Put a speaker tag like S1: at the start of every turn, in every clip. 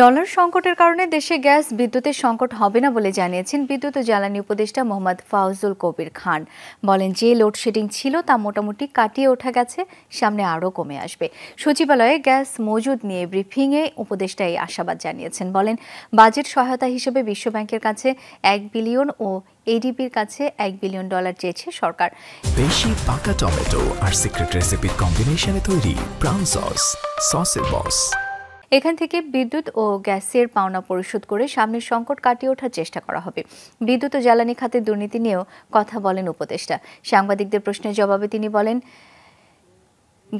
S1: dollar সংকটের কারণে দেশে গ্যাস বিদ্যুতের সংকট হবে না বলে জানিয়েছেন বিদ্যুৎ ও জ্বালানি উপদেষ্টা মোহাম্মদ ফাউজুল কবির খান বলেন যে লোডশেডিং ছিল তা মোটামুটি কাটিয়ে ওঠা গেছে সামনে আরও কমে আসবে সচিবালয়ে গ্যাস মজুদ নিয়ে ব্রিফিংয়ে উপদেষ্টা এই আশাবাদ জানিয়েছেন বলেন বাজেট সহায়তা হিসেবে বিশ্বব্যাংকের কাছে এক বিলিয়ন ও এডিপির কাছে এক বিলিয়ন ডলার চেয়েছে সরকার
S2: বেশি পাকা টমেটো আর সিক্রেট রেসিপির কম্বিনেশনে তৈরি প্রাউন সস সসের বস
S1: এখান থেকে বিদ্যুৎ ও গ্যাসের পাওনা পরিশোধ করে সামনের সংকট কাটিয়ে ওঠার চেষ্টা করা হবে বিদ্যুৎ ও জ্বালানি খাতে দুর্নীতি নিয়েও কথা বলেন উপদেষ্টা সাংবাদিকদের প্রশ্নের জবাবে তিনি বলেন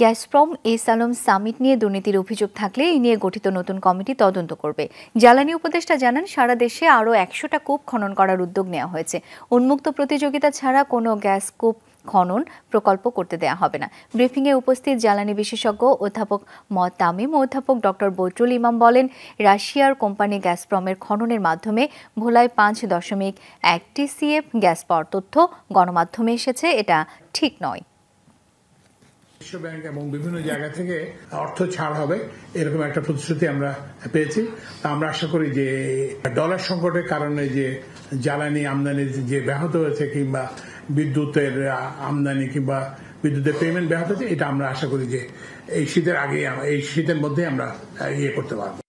S1: গ্যাসপ্রম এস আলম সামিট নিয়ে দুর্নীতির অভিযোগ থাকলে এই নিয়ে গঠিত নতুন কমিটি তদন্ত করবে জ্বালানি উপদেষ্টা জানান সারা দেশে আরও একশোটা কূপ খনন করার উদ্যোগ নেওয়া হয়েছে উন্মুক্ত প্রতিযোগিতা ছাড়া কোনো গ্যাস কূপ খনন প্রকল্প করতে দেয়া হবে না ব্রিফিংয়ে উপস্থিত জ্বালানি বিশেষজ্ঞ অধ্যাপক ম তামিম অধ্যাপক ডক্টর বজরুল ইমাম বলেন রাশিয়ার কোম্পানি গ্যাসপ্রমের খননের মাধ্যমে ভোলায় পাঁচ দশমিক এক টিসিএফ গ্যাস পাওয়ার তথ্য গণমাধ্যমে এসেছে এটা ঠিক নয়
S3: বিশ্বব্যাংক এবং বিভিন্ন জায়গা থেকে অর্থ ছাড় হবে এরকম একটা প্রতিশ্রুতি আমরা পেয়েছি আমরা আশা করি যে ডলার সংকটের কারণে যে জ্বালানি আমদানি যে ব্যাহত হয়েছে কিংবা বিদ্যুতের আমদানি কিংবা বিদ্যুতের পেমেন্ট ব্যাহত হচ্ছে এটা আমরা আশা করি যে এই শীতের আগে এই শীতের মধ্যে আমরা ইয়ে
S1: করতে পারবো